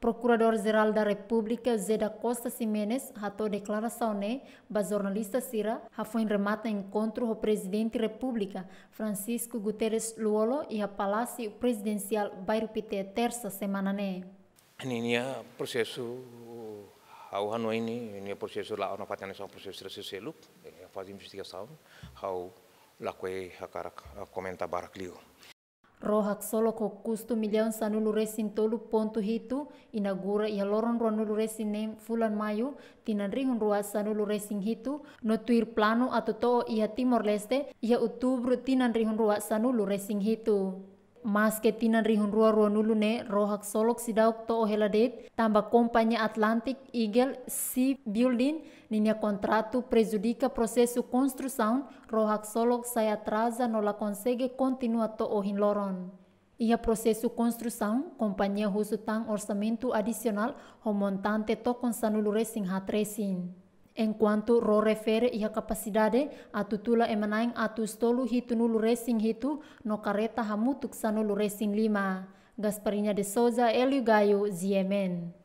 Procurador-Geral da República, da Costa Simenes, ratou declaração né, ba jornalista Sira, ha foi remata encontro o Presidente da República, Francisco Guterres Luolo, e a Palácio Presidencial Bairro Pité, terça semana né. Ninha processo ao ano ini, ini processo lá na patente são processo de selo, eh, faz investigação, ao lá que a cara comenta baraclio. rohak solo ko kustu milion sanulu resin tolu pontu hitu inagura ia loron nulu resin nem fulan mayu tinanrihun rua sanulu resin hitu no tuir plano atau to ia timor leste ia utubru tinanrihun rua sanulu resin hitu Maske tinan rihun rua rua ne rohak solok sidauk to det tambah kompanya Atlantic Eagle Sea Building ninya kontratu prejudika prosesu konstrusaun rohak solok saya traza nola konsege kontinua to ohin loron. Ia prosesu konstrusaun kompanya husutang tang adisional homontante to hat racing enquanto ro refere iha kapasidade atu tula e manaing atu stolu hitu nulu racing hitu no kareta hamutuk sanulu racing lima. Gasparinya de Souza Eliu Gayo, Ziemen.